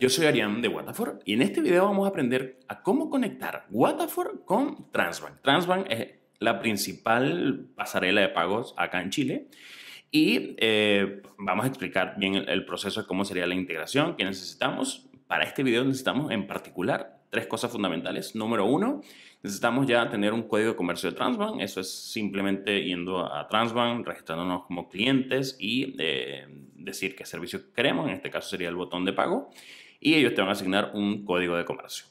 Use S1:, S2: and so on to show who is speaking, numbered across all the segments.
S1: Yo soy Arián de Watafor y en este video vamos a aprender a cómo conectar Watafor con Transbank. Transbank es la principal pasarela de pagos acá en Chile y eh, vamos a explicar bien el, proceso de cómo sería la integración que necesitamos. Para este video necesitamos en particular tres cosas fundamentales. Número uno, necesitamos ya tener un código de comercio de Transbank. Eso es simplemente yendo a Transbank, registrándonos como clientes y eh, decir qué servicio queremos. En este caso sería el botón de pago y ellos te van a asignar un código de comercio.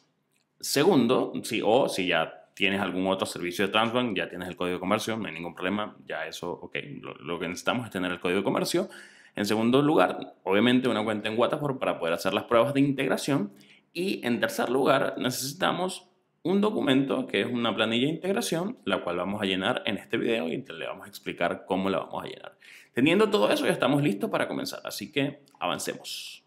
S1: Segundo, si, o si ya tienes algún otro servicio de Transbank, ya tienes el código de comercio, no hay ningún problema, ya eso, ok, lo, que necesitamos es tener el código de comercio. En segundo lugar, obviamente una cuenta en whatsapp para poder hacer las pruebas de integración. Y en tercer lugar, necesitamos un documento que es una planilla de integración, la cual vamos a llenar en este video y te le vamos a explicar cómo la vamos a llenar. Teniendo todo eso, ya estamos listos para comenzar, así que avancemos.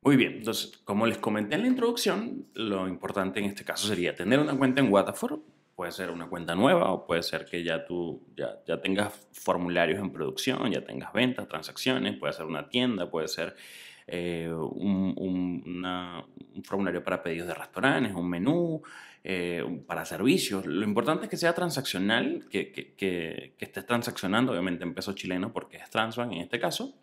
S1: Muy bien, entonces, como les comenté en la introducción, lo importante en este caso sería tener una cuenta en Waterford, puede ser una cuenta nueva o puede ser que ya tú ya, tengas formularios en producción, ya tengas ventas, transacciones, puede ser una tienda, puede ser eh, un, formulario para pedidos de restaurantes, un menú, eh, para servicios. Lo importante es que sea transaccional, que, que, estés transaccionando, obviamente en pesos chilenos porque es Transbank en este caso.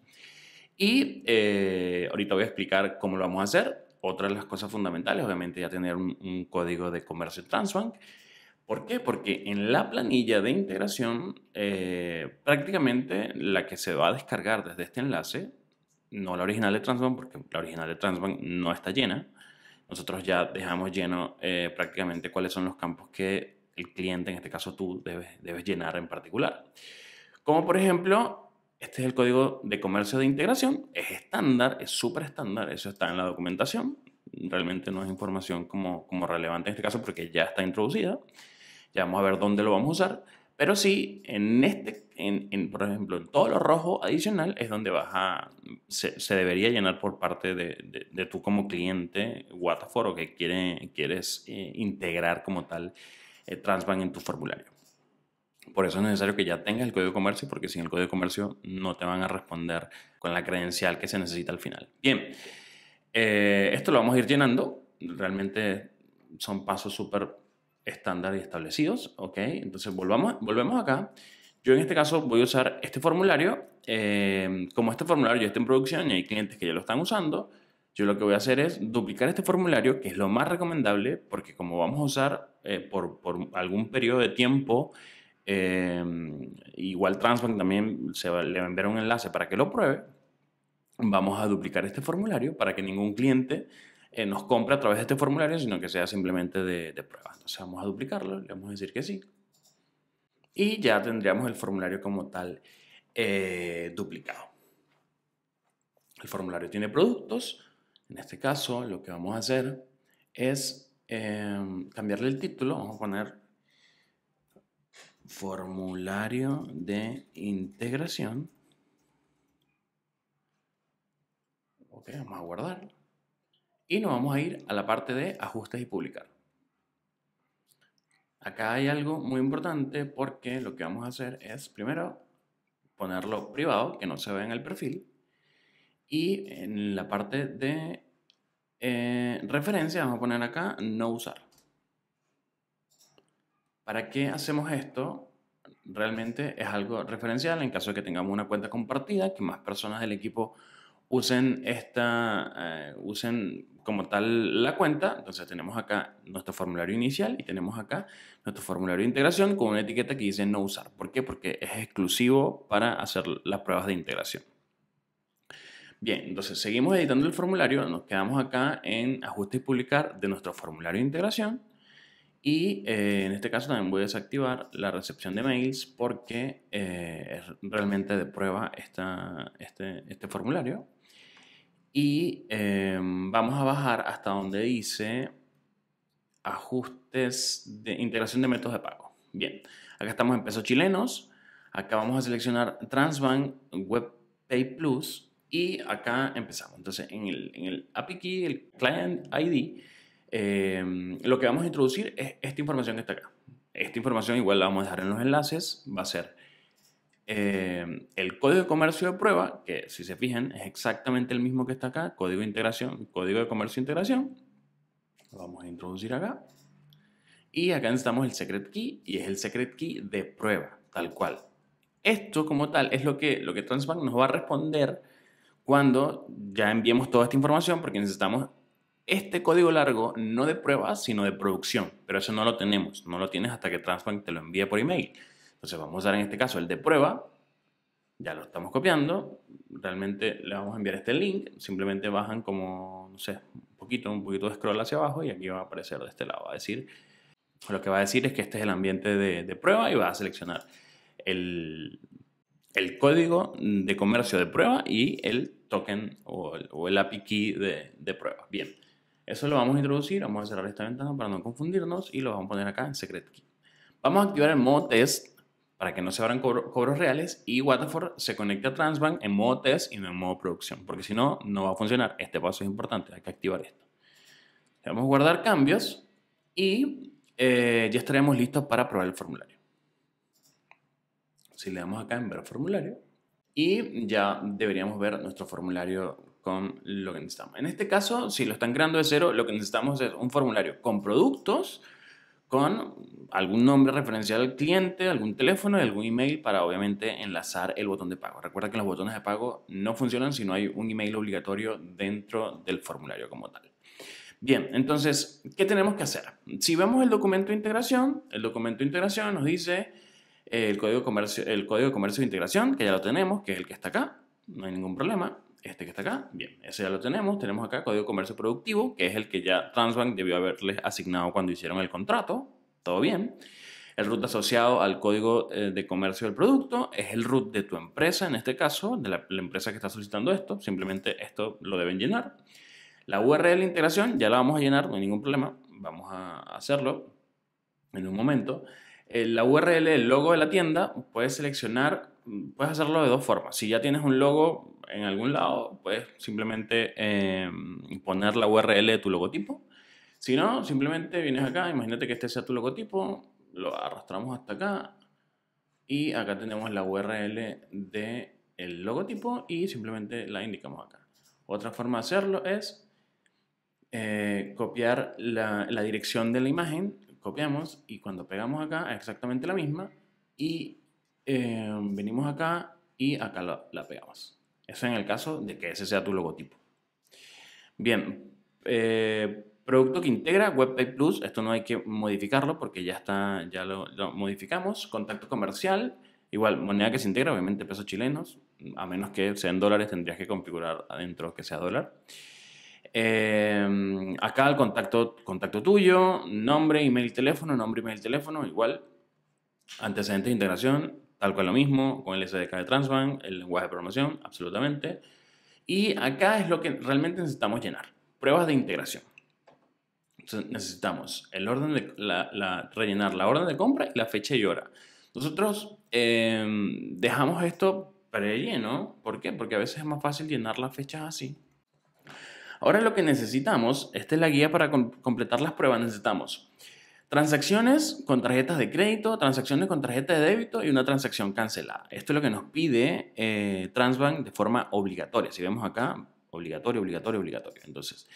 S1: Y eh, ahorita voy a explicar cómo lo vamos a hacer. Otra de las cosas fundamentales, obviamente, ya tener un, código de comercio Transbank. ¿Por qué? Porque en la planilla de integración, eh, prácticamente la que se va a descargar desde este enlace, no la original de Transbank, porque la original de Transbank no está llena. Nosotros ya dejamos lleno eh, prácticamente cuáles son los campos que el cliente, en este caso tú, debes, debes llenar en particular. Como por ejemplo, este es el código de comercio de integración, es estándar, es súper estándar, eso está en la documentación, realmente no es información como, como relevante en este caso porque ya está introducida, ya vamos a ver dónde lo vamos a usar, pero sí, en este, en, en, por ejemplo, en todo lo rojo adicional es donde se, se debería llenar por parte de, de, tú como cliente o que quiere, quieres eh, integrar como tal eh, Transbank en tu formulario. Por eso es necesario que ya tengas el código de comercio, porque sin el código de comercio no te van a responder con la credencial que se necesita al final. Bien, eh, esto lo vamos a ir llenando. Realmente son pasos súper estándar y establecidos, ¿ok? Entonces volvamos, volvemos acá. Yo en este caso voy a usar este formulario. Eh, como este formulario ya está en producción y hay clientes que ya lo están usando, yo lo que voy a hacer es duplicar este formulario, que es lo más recomendable, porque como vamos a usar eh, por, por algún periodo de tiempo Em, igual Transbank también se le va a enviar un enlace para que lo pruebe. Vamos a duplicar este formulario para que ningún cliente eh, nos compre a través de este formulario, sino que sea simplemente de, prueba. Entonces vamos a duplicarlo, le vamos a decir que sí. Y ya tendríamos el formulario como tal eh, duplicado. El formulario tiene productos. En este caso, lo que vamos a hacer es em, cambiarle el título. Vamos a poner formulario de integración. Ok, vamos a guardar. Y nos vamos a ir a la parte de ajustes y publicar. Acá hay algo muy importante porque lo que vamos a hacer es primero ponerlo privado, que no se ve en el perfil. Y en la parte de eh, referencia vamos a poner acá no usar. ¿Para qué hacemos esto? Realmente es algo referencial en caso de que tengamos una cuenta compartida, que más personas del equipo usen esta, eh, usen como tal la cuenta. Entonces tenemos acá nuestro formulario inicial y tenemos acá nuestro formulario de integración con una etiqueta que dice no usar. ¿Por qué? Porque es exclusivo para hacer las pruebas de integración. Bien, entonces seguimos editando el formulario, nos quedamos acá en ajuste y publicar de nuestro formulario de integración y eh, en este caso también voy a desactivar la recepción de mails porque eh, es realmente de prueba esta, este, este, formulario. Y em, vamos a bajar hasta donde dice ajustes de integración de métodos de pago. Bien, acá estamos en pesos chilenos. Acá vamos a seleccionar Transbank WebPay Plus y acá empezamos. Entonces en el, en el API Key, el Client ID, Em, lo que vamos a introducir es esta información que está acá. Esta información igual la vamos a dejar en los enlaces. Va a ser em, el código de comercio de prueba, que si se fijan es exactamente el mismo que está acá, código de integración, código de comercio e integración. Lo vamos a introducir acá. Y acá necesitamos el secret key y es el secret key de prueba, tal cual. Esto como tal es lo que, lo que Transbank nos va a responder cuando ya enviemos toda esta información porque necesitamos este código largo no de prueba, sino de producción. Pero eso no lo tenemos, no lo tienes hasta que Transbank te lo envíe por email. Entonces vamos a dar en este caso el de prueba, ya lo estamos copiando, realmente le vamos a enviar este link, simplemente bajan como, no sé, un poquito, un poquito de scroll hacia abajo y aquí va a aparecer de este lado, a decir, lo que va a decir es que este es el ambiente de, prueba y va a seleccionar el, código de comercio de prueba y el token o el, o API key de, de prueba. Bien. Eso lo vamos a introducir, vamos a cerrar esta ventana para no confundirnos y lo vamos a poner acá en Secret Key. Vamos a activar el modo test para que no se abran cobros reales y Waterford se conecta a Transbank en modo test y no en modo producción, porque si no, no va a funcionar. Este paso es importante, hay que activar esto. Le vamos a guardar cambios y eh, ya estaremos listos para probar el formulario. Si le damos acá en ver formulario y ya deberíamos ver nuestro formulario con lo que necesitamos. En este caso, si lo están creando de cero, lo que necesitamos es un formulario con productos, con algún nombre referencial al cliente, algún teléfono y algún email para obviamente enlazar el botón de pago. Recuerda que los botones de pago no funcionan si no hay un email obligatorio dentro del formulario como tal. Bien, entonces, ¿qué tenemos que hacer? Si vemos el documento de integración, el documento de integración nos dice eh, el código, comercio, el código de comercio de integración, que ya lo tenemos, que es el que está acá, no hay ningún problema este que está acá, bien, ese ya lo tenemos. Tenemos acá código de comercio productivo, que es el que ya Transbank debió haberles asignado cuando hicieron el contrato. Todo bien. El root asociado al código eh, de comercio del producto es el root de tu empresa, en este caso, de la, empresa que está solicitando esto. Simplemente esto lo deben llenar. La URL de integración ya la vamos a llenar, no hay ningún problema. Vamos a hacerlo en un momento. Eh, la URL el logo de la tienda puedes seleccionar puedes hacerlo de dos formas. Si ya tienes un logo en algún lado, puedes simplemente em, poner la URL de tu logotipo. Si no, simplemente vienes acá, imagínate que este sea tu logotipo, lo arrastramos hasta acá y acá tenemos la URL del el logotipo y simplemente la indicamos acá. Otra forma de hacerlo es eh, copiar la, la dirección de la imagen, copiamos y cuando pegamos acá es exactamente la misma y Em, venimos acá y acá la, pegamos. Eso en el caso de que ese sea tu logotipo. Bien, eh, producto que integra WebPay Plus, esto no hay que modificarlo porque ya está, ya lo, modificamos. Contacto comercial, igual, moneda que se integra, obviamente pesos chilenos, a menos que sean dólares, tendrías que configurar adentro que sea dólar. Em, acá el contacto, contacto tuyo, nombre, email, teléfono, nombre, email, teléfono, igual. Antecedentes de integración, tal cual lo mismo, con el SDK de Transbank, el lenguaje de promoción absolutamente. Y acá es lo que realmente necesitamos llenar, pruebas de integración. necesitamos el orden de, la, rellenar la orden de compra y la fecha y hora. Nosotros em, dejamos esto prelleno. ¿Por qué? Porque a veces es más fácil llenar las fechas así. Ahora lo que necesitamos, esta es la guía para completar las pruebas, necesitamos Transacciones con tarjetas de crédito, transacciones con tarjeta de débito y una transacción cancelada. Esto es lo que nos pide eh, Transbank de forma obligatoria. Si vemos acá, obligatorio, obligatorio, obligatorio. Entonces,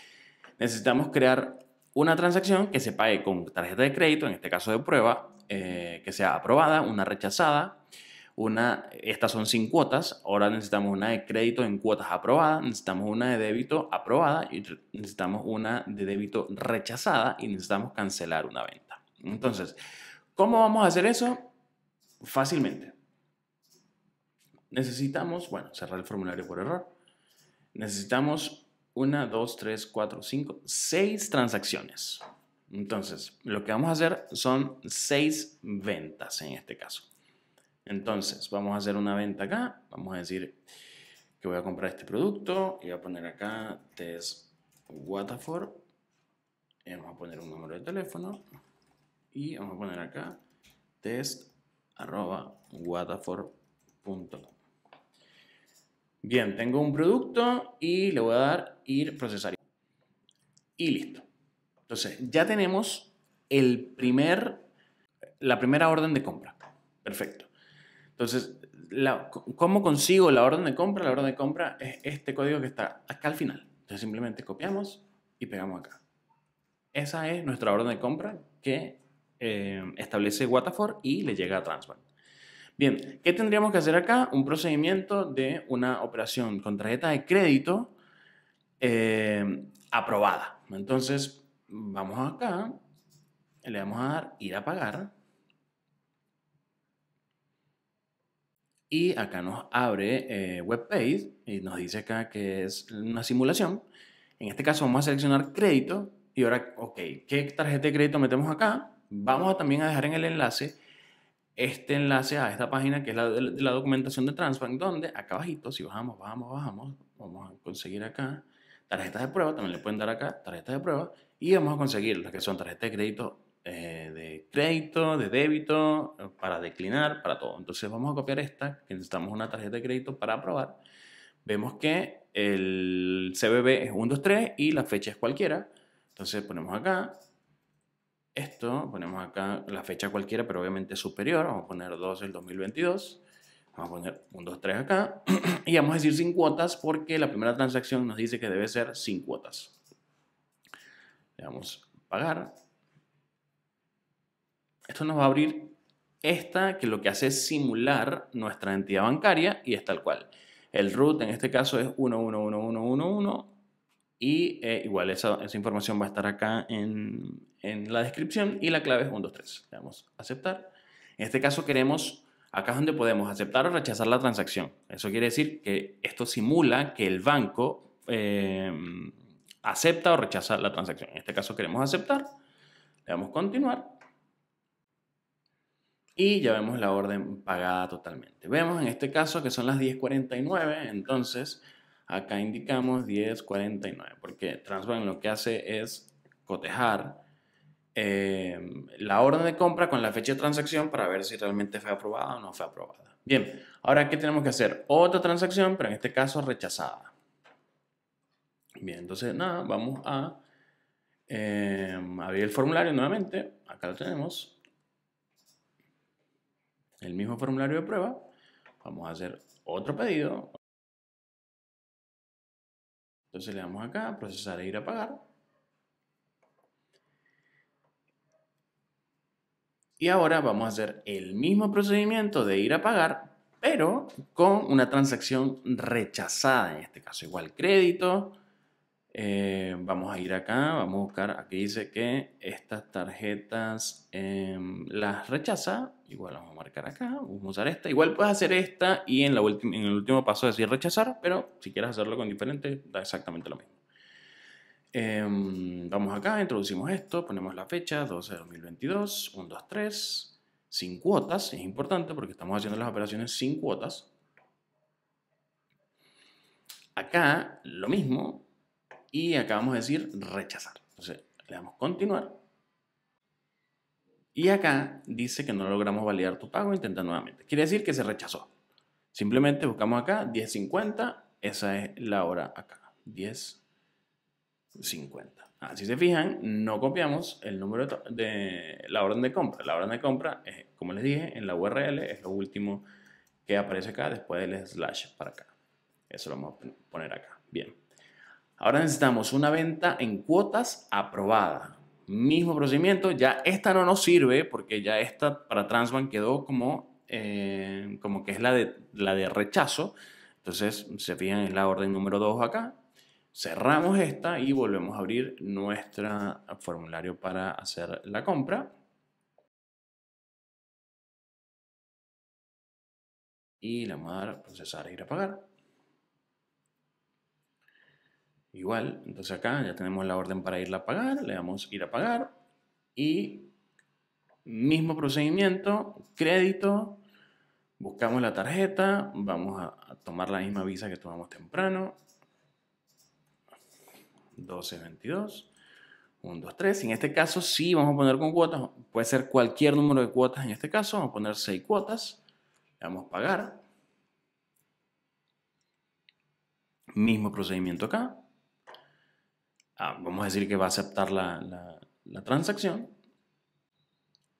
S1: necesitamos crear una transacción que se pague con tarjeta de crédito, en este caso de prueba, eh, que sea aprobada, una rechazada, una, estas son sin cuotas, ahora necesitamos una de crédito en cuotas aprobada, necesitamos una de débito aprobada y necesitamos una de débito rechazada y necesitamos cancelar una venta. Entonces, ¿cómo vamos a hacer eso? Fácilmente. Necesitamos, bueno, cerrar el formulario por error. Necesitamos una, dos, tres, cuatro, cinco, seis transacciones. Entonces, lo que vamos a hacer son seis ventas en este caso. Entonces, vamos a hacer una venta acá. Vamos a decir que voy a comprar este producto y voy a poner acá test Watafor. Y vamos a poner un número de teléfono y vamos a poner acá test arroba Bien, tengo un producto y le voy a dar ir procesar. Y listo. Entonces, ya tenemos el primer, la primera orden de compra. Perfecto. Entonces, ¿cómo consigo la orden de compra? La orden de compra es este código que está acá al final. Entonces, simplemente copiamos y pegamos acá. Esa es nuestra orden de compra que eh, establece Watafor y le llega a Transbank. Bien, ¿qué tendríamos que hacer acá? Un procedimiento de una operación con tarjeta de crédito eh, aprobada. Entonces, vamos acá, le vamos a dar ir a pagar. Y acá nos abre eh, webpage y nos dice acá que es una simulación. En este caso vamos a seleccionar crédito y ahora, ok, ¿qué tarjeta de crédito metemos acá? Vamos a también a dejar en el enlace este enlace a esta página que es la, la documentación de Transbank, donde acá abajito, si bajamos, bajamos, bajamos, vamos a conseguir acá tarjetas de prueba, también le pueden dar acá tarjetas de prueba y vamos a conseguir las que son tarjetas de crédito, eh, de crédito, de débito, eh, para declinar, para todo. Entonces vamos a copiar esta, que necesitamos una tarjeta de crédito para aprobar. Vemos que el CBB es 123 y la fecha es cualquiera. Entonces ponemos acá esto, ponemos acá la fecha cualquiera, pero obviamente superior, vamos a poner 2 el 2022, vamos a poner 1, 2, 3 acá, y vamos a decir sin cuotas porque la primera transacción nos dice que debe ser sin cuotas. Le damos pagar. Esto nos va a abrir esta que lo que hace es simular nuestra entidad bancaria y es tal cual. El root en este caso es 1 y eh, igual esa, información va a estar acá en, la descripción y la clave es 1, Le damos aceptar. En este caso queremos, acá es donde podemos aceptar o rechazar la transacción. Eso quiere decir que esto simula que el banco eh, acepta o rechaza la transacción. En este caso queremos aceptar. Le damos continuar. Y ya vemos la orden pagada totalmente. Vemos en este caso que son las 10.49, entonces Acá indicamos 1049 porque Transbank lo que hace es cotejar em, la orden de compra con la fecha de transacción para ver si realmente fue aprobada o no fue aprobada. Bien, ahora aquí tenemos que hacer? Otra transacción, pero en este caso rechazada. Bien, entonces nada, vamos a em, abrir el formulario nuevamente. Acá lo tenemos. El mismo formulario de prueba. Vamos a hacer otro pedido, entonces le damos acá, procesar e ir a pagar. Y ahora vamos a hacer el mismo procedimiento de ir a pagar, pero con una transacción rechazada en este caso. Igual crédito, eh, vamos a ir acá, vamos a buscar, aquí dice que estas tarjetas eh, las rechaza, igual vamos a marcar acá, vamos a usar esta, igual puedes hacer esta y en, la en el último paso decir rechazar, pero si quieres hacerlo con diferente da exactamente lo mismo. Eh, vamos acá, introducimos esto, ponemos la fecha 12 de 2022, 1, 2, 3, sin cuotas, es importante porque estamos haciendo las operaciones sin cuotas. Acá lo mismo, y acá vamos a decir rechazar. Entonces le damos continuar. Y acá dice que no logramos validar tu pago, intenta nuevamente. Quiere decir que se rechazó. Simplemente buscamos acá 10.50, esa es la hora acá, 10.50. Ah, si se fijan, no copiamos el número de, la orden de compra. La orden de compra, es, como les dije, en la URL es lo último que aparece acá después del slash para acá. Eso lo vamos a poner acá. Bien. Ahora necesitamos una venta en cuotas aprobada. Mismo procedimiento, ya esta no nos sirve porque ya esta para Transbank quedó como, eh, como que es la de, la de rechazo. Entonces, se fijan, en la orden número 2 acá. Cerramos esta y volvemos a abrir nuestro formulario para hacer la compra. Y la vamos a dar procesar e ir a pagar. Igual, entonces acá ya tenemos la orden para irla a pagar, le damos ir a pagar y mismo procedimiento, crédito, buscamos la tarjeta, vamos a, tomar la misma visa que tomamos temprano, 1222, 123 en este caso sí vamos a poner con cuotas, puede ser cualquier número de cuotas en este caso, vamos a poner 6 cuotas, le damos pagar, mismo procedimiento acá, Ah, vamos a decir que va a aceptar la, transacción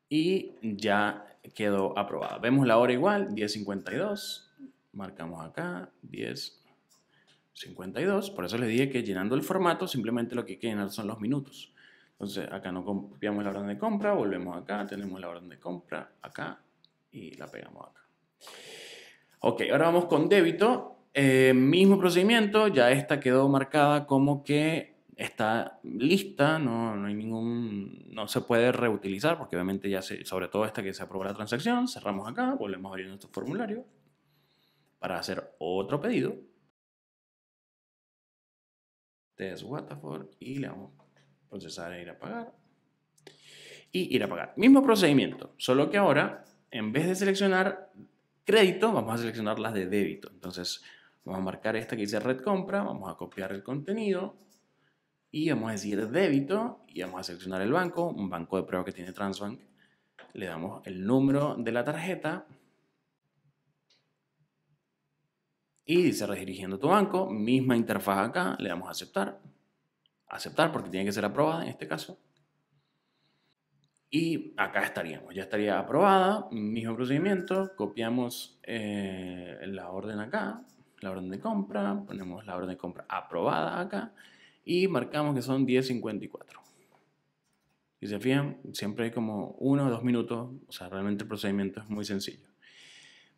S1: y ya quedó aprobada. Vemos la hora igual, 10.52, marcamos acá, 10.52, por eso les dije que llenando el formato simplemente lo que hay que llenar son los minutos. Entonces acá no copiamos la orden de compra, volvemos acá, tenemos la orden de compra acá y la pegamos acá. Ok, ahora vamos con débito. Eh, mismo procedimiento, ya esta quedó marcada como que está lista, no, hay ningún, no se puede reutilizar porque obviamente ya se, sobre todo esta que se aprobó la transacción, cerramos acá, volvemos a abrir nuestro formulario para hacer otro pedido. Test y le vamos a procesar e ir a pagar. Y ir a pagar. Mismo procedimiento, solo que ahora en vez de seleccionar crédito, vamos a seleccionar las de débito. Entonces vamos a marcar esta que dice red compra, vamos a copiar el contenido, y vamos a decir débito y vamos a seleccionar el banco, un banco de prueba que tiene Transbank. Le damos el número de la tarjeta y dice redirigiendo tu banco, misma interfaz acá, le damos a aceptar. Aceptar porque tiene que ser aprobada en este caso. Y acá estaríamos, ya estaría aprobada, mismo procedimiento, copiamos eh, la orden acá, la orden de compra, ponemos la orden de compra aprobada acá y marcamos que son 10.54. Si se fijan, siempre hay como uno o dos minutos, o sea, realmente el procedimiento es muy sencillo.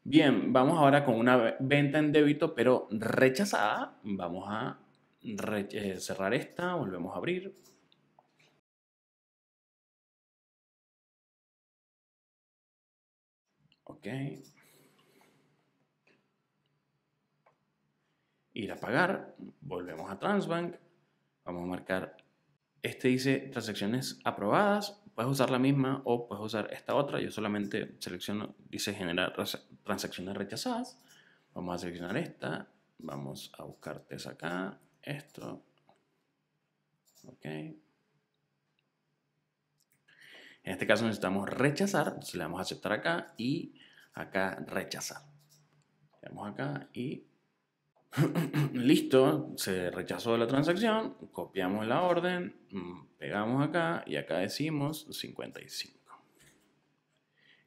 S1: Bien, vamos ahora con una venta en débito, pero rechazada. Vamos a eh, cerrar esta, volvemos a abrir. Ok. Ir a pagar, volvemos a Transbank. Vamos a marcar, este dice transacciones aprobadas, puedes usar la misma o puedes usar esta otra. Yo solamente selecciono, dice generar transacciones rechazadas. Vamos a seleccionar esta, vamos a buscar acá, esto, ok. En este caso necesitamos rechazar, si le vamos a aceptar acá y acá rechazar. acá y Listo, se rechazó la transacción, copiamos la orden, mm, pegamos acá y acá decimos 55.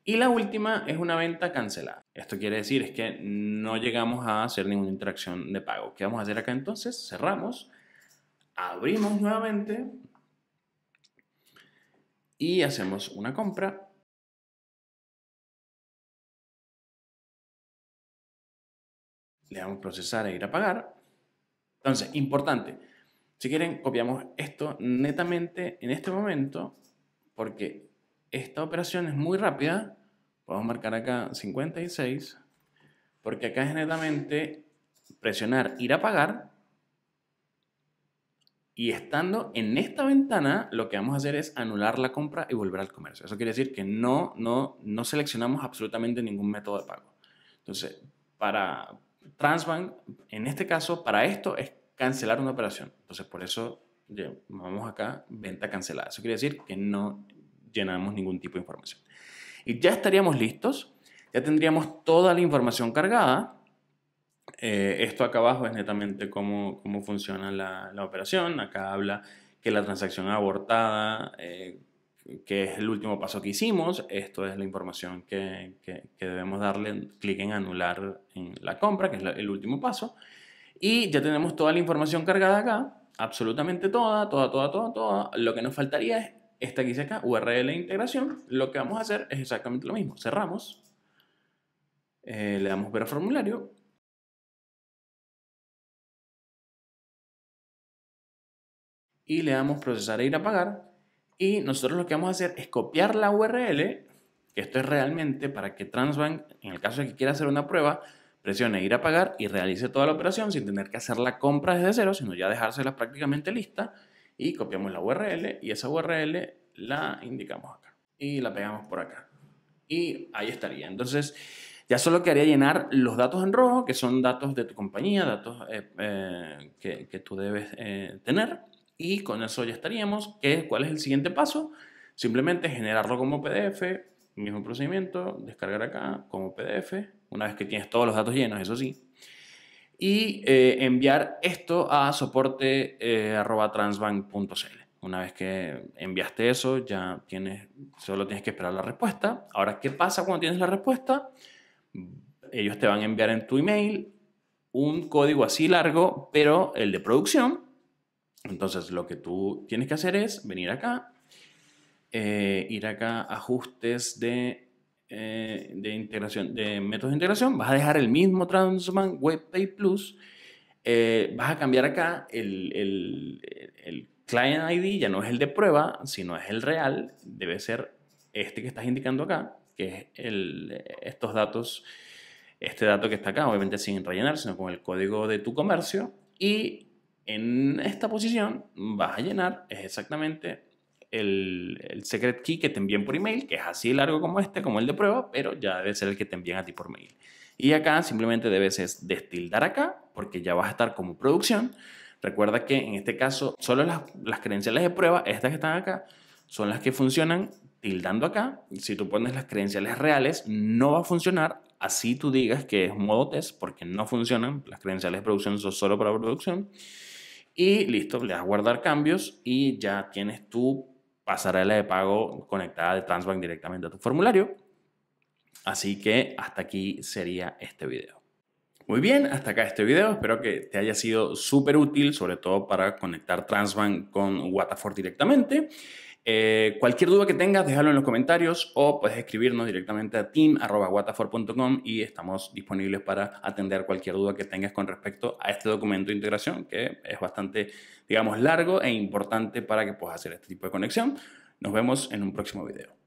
S1: Y la última es una venta cancelada. Esto quiere decir es que no llegamos a hacer ninguna interacción de pago. ¿Qué vamos a hacer acá entonces? Cerramos, abrimos nuevamente y hacemos una compra le damos procesar e ir a pagar. Entonces, importante, si quieren, copiamos esto netamente en este momento, porque esta operación es muy rápida. Podemos marcar acá 56, porque acá es netamente presionar ir a pagar. Y estando en esta ventana, lo que vamos a hacer es anular la compra y volver al comercio. Eso quiere decir que no, no, no seleccionamos absolutamente ningún método de pago. Entonces, para, Transbank, en este caso, para esto es cancelar una operación. Entonces, por eso vamos acá, venta cancelada. Eso quiere decir que no llenamos ningún tipo de información. Y ya estaríamos listos, ya tendríamos toda la información cargada. Eh, esto acá abajo es netamente cómo, funciona la, operación. Acá habla que la transacción abortada, eh, que es el último paso que hicimos, esto es la información que, que, debemos darle clic en anular en la compra, que es el último paso, y ya tenemos toda la información cargada acá, absolutamente toda, toda, toda, toda, toda. Lo que nos faltaría es esta que dice acá, URL de integración. Lo que vamos a hacer es exactamente lo mismo. Cerramos, eh, le damos ver a formulario. Y le damos procesar e ir a pagar. Y nosotros lo que vamos a hacer es copiar la URL, que esto es realmente para que Transbank, en el caso de que quiera hacer una prueba, presione ir a pagar y realice toda la operación sin tener que hacer la compra desde cero, sino ya dejársela prácticamente lista. Y copiamos la URL y esa URL la indicamos acá. Y la pegamos por acá. Y ahí estaría. Entonces, ya solo quería llenar los datos en rojo, que son datos de tu compañía, datos eh, eh, que, que, tú debes eh, tener. Y con eso ya estaríamos. ¿Qué, ¿Cuál es el siguiente paso? Simplemente generarlo como PDF, mismo procedimiento, descargar acá como PDF, una vez que tienes todos los datos llenos, eso sí. Y eh, enviar esto a soporte.transbank.cl. Eh, una vez que enviaste eso, ya tienes, solo tienes que esperar la respuesta. Ahora, ¿qué pasa cuando tienes la respuesta? Ellos te van a enviar en tu email un código así largo, pero el de producción, entonces lo que tú tienes que hacer es venir acá, eh, ir acá, ajustes eh, de, integración, de métodos de integración, vas a dejar el mismo Transman WebPay Plus, eh, vas a cambiar acá el, client ID, ya no es el de prueba, sino es el real, debe ser este que estás indicando acá, que es el, estos datos, este dato que está acá, obviamente sin rellenar, sino con el código de tu comercio, y en esta posición vas a llenar exactamente el, el, secret key que te envíen por email, que es así largo como este, como el de prueba, pero ya debe ser el que te envían a ti por mail. Y acá simplemente debes destildar acá, porque ya vas a estar como producción. Recuerda que en este caso solo las, las credenciales de prueba, estas que están acá, son las que funcionan tildando acá. Si tú pones las credenciales reales, no va a funcionar. Así tú digas que es modo test, porque no funcionan. Las credenciales de producción son solo para producción. Y listo, le das guardar cambios y ya tienes tu pasarela de pago conectada de Transbank directamente a tu formulario. Así que hasta aquí sería este video. Muy bien, hasta acá este video. Espero que te haya sido súper útil, sobre todo para conectar Transbank con Watafor directamente. Eh, cualquier duda que tengas, déjalo en los comentarios o puedes escribirnos directamente a team.watafor.com y estamos disponibles para atender cualquier duda que tengas con respecto a este documento de integración que es bastante, digamos, largo e importante para que puedas hacer este tipo de conexión. Nos vemos en un próximo video.